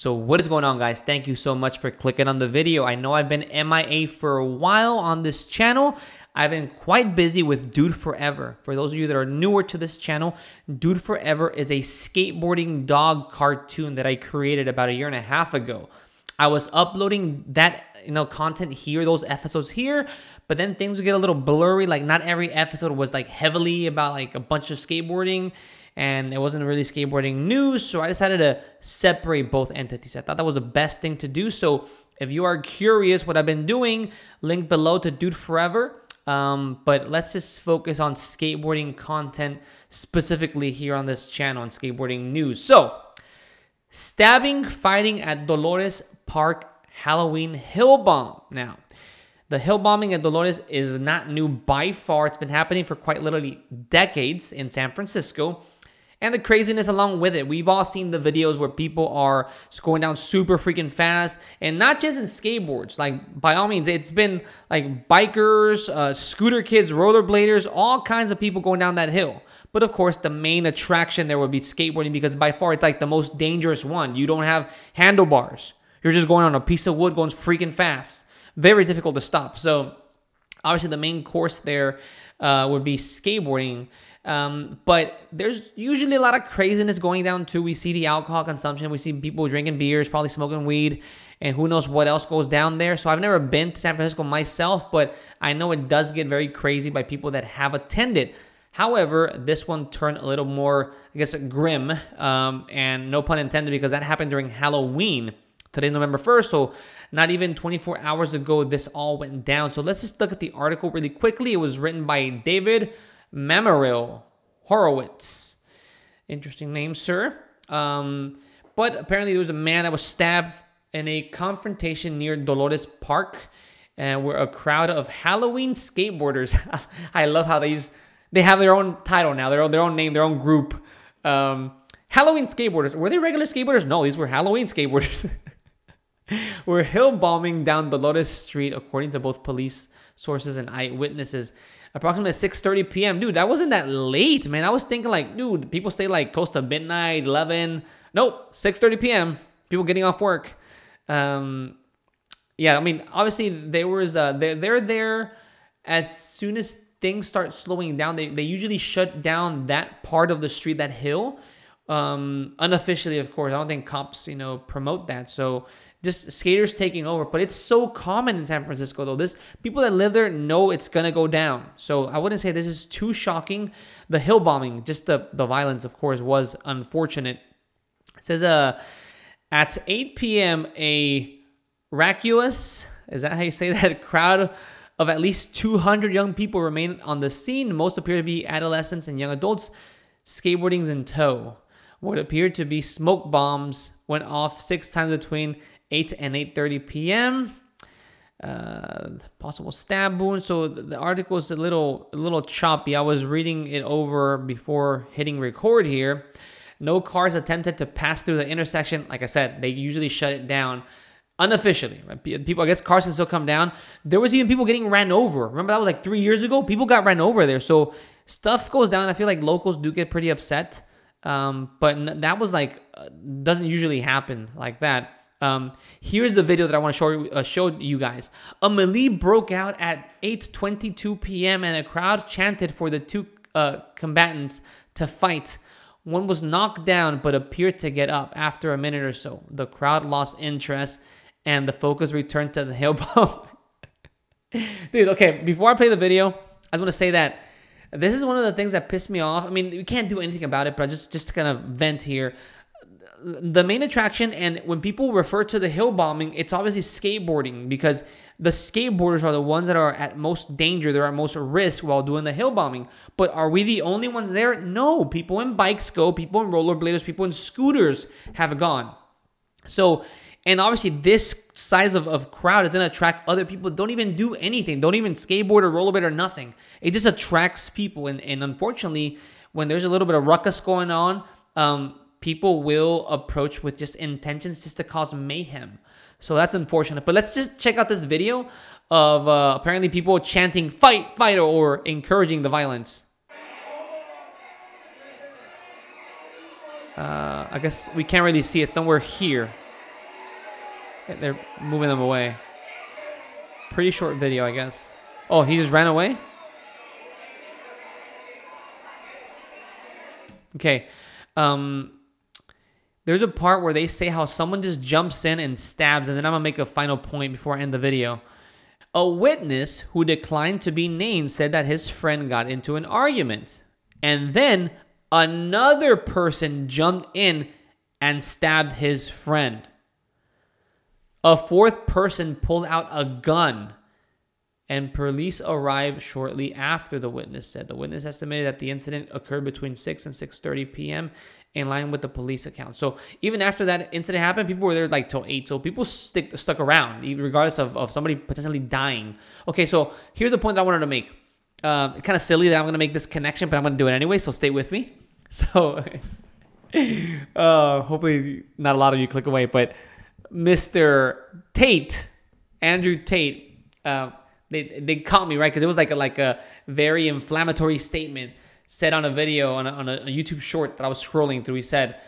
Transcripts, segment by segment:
So what is going on guys? Thank you so much for clicking on the video. I know I've been MIA for a while on this channel. I've been quite busy with Dude Forever. For those of you that are newer to this channel, Dude Forever is a skateboarding dog cartoon that I created about a year and a half ago. I was uploading that you know content here, those episodes here, but then things would get a little blurry. Like not every episode was like heavily about like a bunch of skateboarding and it wasn't really skateboarding news. So I decided to separate both entities. I thought that was the best thing to do. So if you are curious what I've been doing, link below to Dude Forever. Um, but let's just focus on skateboarding content specifically here on this channel on skateboarding news. So, stabbing fighting at Dolores Park Halloween Hill Bomb. Now, the hill bombing at Dolores is not new by far. It's been happening for quite literally decades in San Francisco and the craziness along with it. We've all seen the videos where people are going down super freaking fast and not just in skateboards. Like, by all means, it's been like bikers, uh, scooter kids, rollerbladers, all kinds of people going down that hill. But of course, the main attraction there would be skateboarding because by far it's like the most dangerous one. You don't have handlebars. You're just going on a piece of wood going freaking fast. Very difficult to stop. So, obviously, the main course there uh, would be skateboarding. Um, but there's usually a lot of craziness going down too. We see the alcohol consumption, we see people drinking beers, probably smoking weed, and who knows what else goes down there. So I've never been to San Francisco myself, but I know it does get very crazy by people that have attended. However, this one turned a little more, I guess, grim, um, and no pun intended, because that happened during Halloween today, November 1st. So, not even 24 hours ago, this all went down. So, let's just look at the article really quickly. It was written by David Memorial Horowitz. Interesting name, sir. Um, but apparently, there was a man that was stabbed in a confrontation near Dolores Park, and where a crowd of Halloween skateboarders. I love how these They have their own title now, their own their own name, their own group. Um, Halloween skateboarders. Were they regular skateboarders? No, these were Halloween skateboarders. were hill bombing down Dolores Street, according to both police sources and eyewitnesses approximately 6:30 p.m. Dude, that wasn't that late, man. I was thinking like, dude, people stay like close to midnight, 11. Nope, 6:30 p.m. People getting off work. Um, yeah, I mean, obviously there was uh, they're, they're there as soon as things start slowing down. They they usually shut down that part of the street, that hill. Um, unofficially, of course. I don't think cops, you know, promote that. So just skaters taking over. But it's so common in San Francisco, though. This people that live there know it's gonna go down. So I wouldn't say this is too shocking. The hill bombing, just the the violence, of course, was unfortunate. It says, uh, at 8 p.m., a raucous is that how you say that? Crowd of at least 200 young people remain on the scene. Most appear to be adolescents and young adults, skateboardings in tow. What appeared to be smoke bombs went off six times between 8 and 8.30 p.m. Uh, possible stab wound. So the article is a little, a little choppy. I was reading it over before hitting record here. No cars attempted to pass through the intersection. Like I said, they usually shut it down unofficially. Right? People, I guess cars can still come down. There was even people getting ran over. Remember that was like three years ago. People got ran over there. So stuff goes down. I feel like locals do get pretty upset. Um, but that was like uh, doesn't usually happen like that. Um, here's the video that I want to show, uh, show you guys. A melee broke out at 8.22 p.m. and a crowd chanted for the two uh, combatants to fight. One was knocked down but appeared to get up after a minute or so. The crowd lost interest and the focus returned to the hail bomb. Dude, okay, before I play the video, I just want to say that this is one of the things that pissed me off. I mean, we can't do anything about it, but just, just kind of vent here the main attraction and when people refer to the hill bombing it's obviously skateboarding because the skateboarders are the ones that are at most danger they're at most risk while doing the hill bombing but are we the only ones there no people in bikes go people in rollerbladers people in scooters have gone so and obviously this size of, of crowd is going to attract other people don't even do anything don't even skateboard or rollerblade or nothing it just attracts people and, and unfortunately when there's a little bit of ruckus going on um, people will approach with just intentions just to cause mayhem. So that's unfortunate. But let's just check out this video of uh, apparently people chanting fight, fight, or encouraging the violence. Uh, I guess we can't really see it. Somewhere here. They're moving them away. Pretty short video, I guess. Oh, he just ran away? Okay. Um, there's a part where they say how someone just jumps in and stabs, and then I'm gonna make a final point before I end the video. A witness who declined to be named said that his friend got into an argument. And then another person jumped in and stabbed his friend. A fourth person pulled out a gun, and police arrived shortly after the witness said. The witness estimated that the incident occurred between 6 and 6:30 p.m in line with the police account. So even after that incident happened, people were there like till eight. So people stick, stuck around, regardless of, of somebody potentially dying. Okay, so here's a point that I wanted to make. Uh, um, kind of silly that I'm gonna make this connection, but I'm gonna do it anyway. So stay with me. So uh, hopefully not a lot of you click away, but Mr. Tate, Andrew Tate, uh, they they caught me right because it was like a like a very inflammatory statement said on a video, on a, on a YouTube short that I was scrolling through, he said,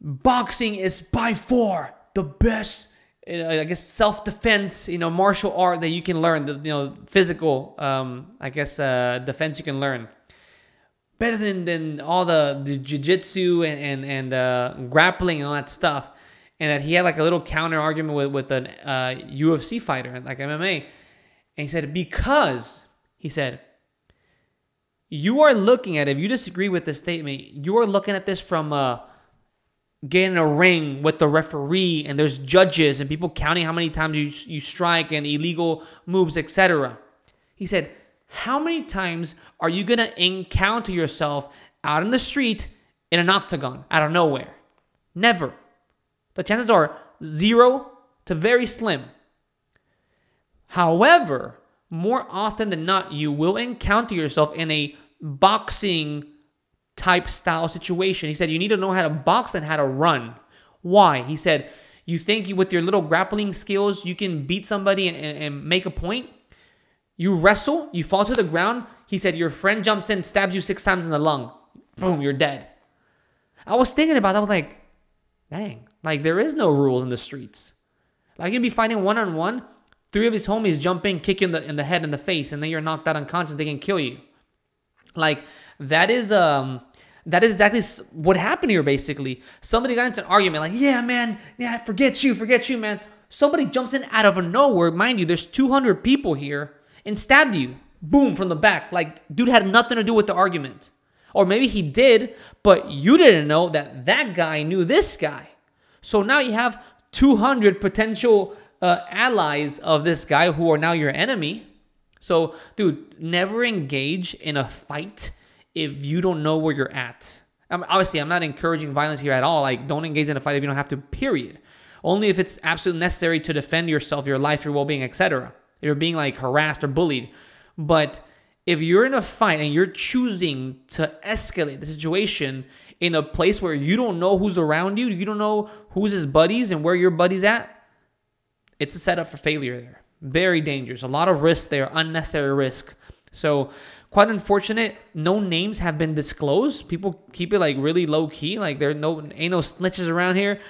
Boxing is by far the best I guess self defense, you know, martial art that you can learn, the you know physical, um, I guess uh, defense you can learn, better than than all the the jiu-jitsu and and, and uh, grappling and all that stuff, and that he had like a little counter argument with with an uh, UFC fighter like MMA, and he said because he said you are looking at, if you disagree with this statement, you are looking at this from uh getting a ring with the referee and there's judges and people counting how many times you, you strike and illegal moves, etc. He said, how many times are you going to encounter yourself out in the street in an octagon out of nowhere? Never. The chances are zero to very slim. However, more often than not, you will encounter yourself in a boxing type style situation. He said, You need to know how to box and how to run. Why? He said, You think you, with your little grappling skills, you can beat somebody and, and, and make a point? You wrestle, you fall to the ground. He said, Your friend jumps in, stabs you six times in the lung. Boom, you're dead. I was thinking about that. I was like, Dang, like there is no rules in the streets. Like you'd be fighting one on one Three of his homies jump in, kick you in the in the head and the face, and then you're knocked out unconscious. They can kill you. Like that is um that is exactly what happened here. Basically, somebody got into an argument. Like, yeah, man, yeah, forget you, forget you, man. Somebody jumps in out of nowhere, mind you. There's 200 people here and stabbed you. Boom from the back. Like, dude had nothing to do with the argument, or maybe he did, but you didn't know that that guy knew this guy. So now you have 200 potential uh, allies of this guy who are now your enemy. So, dude, never engage in a fight if you don't know where you're at. I'm, obviously, I'm not encouraging violence here at all. Like, don't engage in a fight if you don't have to, period. Only if it's absolutely necessary to defend yourself, your life, your well being, etc. If you're being like harassed or bullied. But if you're in a fight and you're choosing to escalate the situation in a place where you don't know who's around you, you don't know who's his buddies and where your buddies at, it's a setup for failure there. Very dangerous. A lot of risk there, unnecessary risk. So quite unfortunate. No names have been disclosed. People keep it like really low key. Like there no ain't no snitches around here.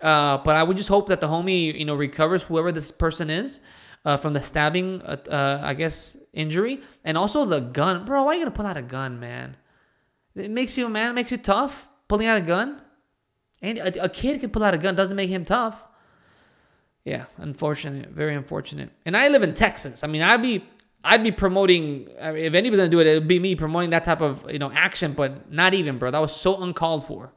Uh, but I would just hope that the homie you know recovers whoever this person is uh, from the stabbing. Uh, uh I guess injury and also the gun, bro. Why you gonna pull out a gun, man? It makes you a man. It makes you tough. Pulling out a gun. And a, a kid can pull out a gun doesn't make him tough yeah, unfortunate, very unfortunate. And I live in Texas. I mean, I'd be I'd be promoting I mean, if anybody's gonna do it, it'd be me promoting that type of you know action, but not even, bro. That was so uncalled for.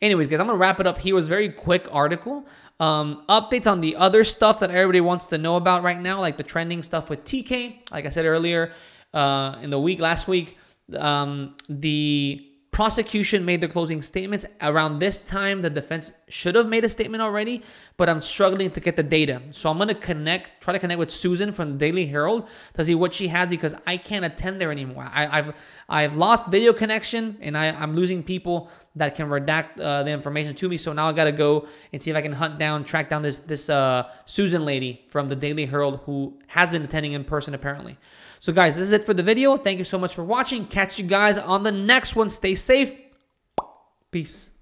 Anyways, guys, I'm gonna wrap it up here. was very quick article. Um, updates on the other stuff that everybody wants to know about right now, like the trending stuff with TK. Like I said earlier, uh, in the week last week, um, the Prosecution made their closing statements around this time. The defense should have made a statement already, but I'm struggling to get the data. So I'm gonna connect, try to connect with Susan from the Daily Herald to see what she has because I can't attend there anymore. I, have I've lost video connection and I, I'm losing people that can redact uh, the information to me. So now I gotta go and see if I can hunt down, track down this this uh, Susan lady from the Daily Herald who has been attending in person apparently. So guys, this is it for the video. Thank you so much for watching. Catch you guys on the next one. Stay safe. Peace.